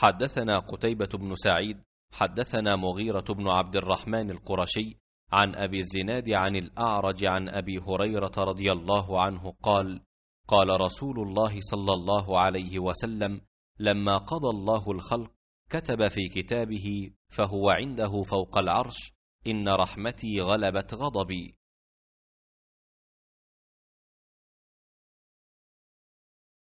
حدثنا قتيبة بن سعيد حدثنا مغيرة بن عبد الرحمن القرشي عن أبي الزناد عن الأعرج عن أبي هريرة رضي الله عنه قال قال رسول الله صلى الله عليه وسلم لما قضى الله الخلق كتب في كتابه فهو عنده فوق العرش إن رحمتي غلبت غضبي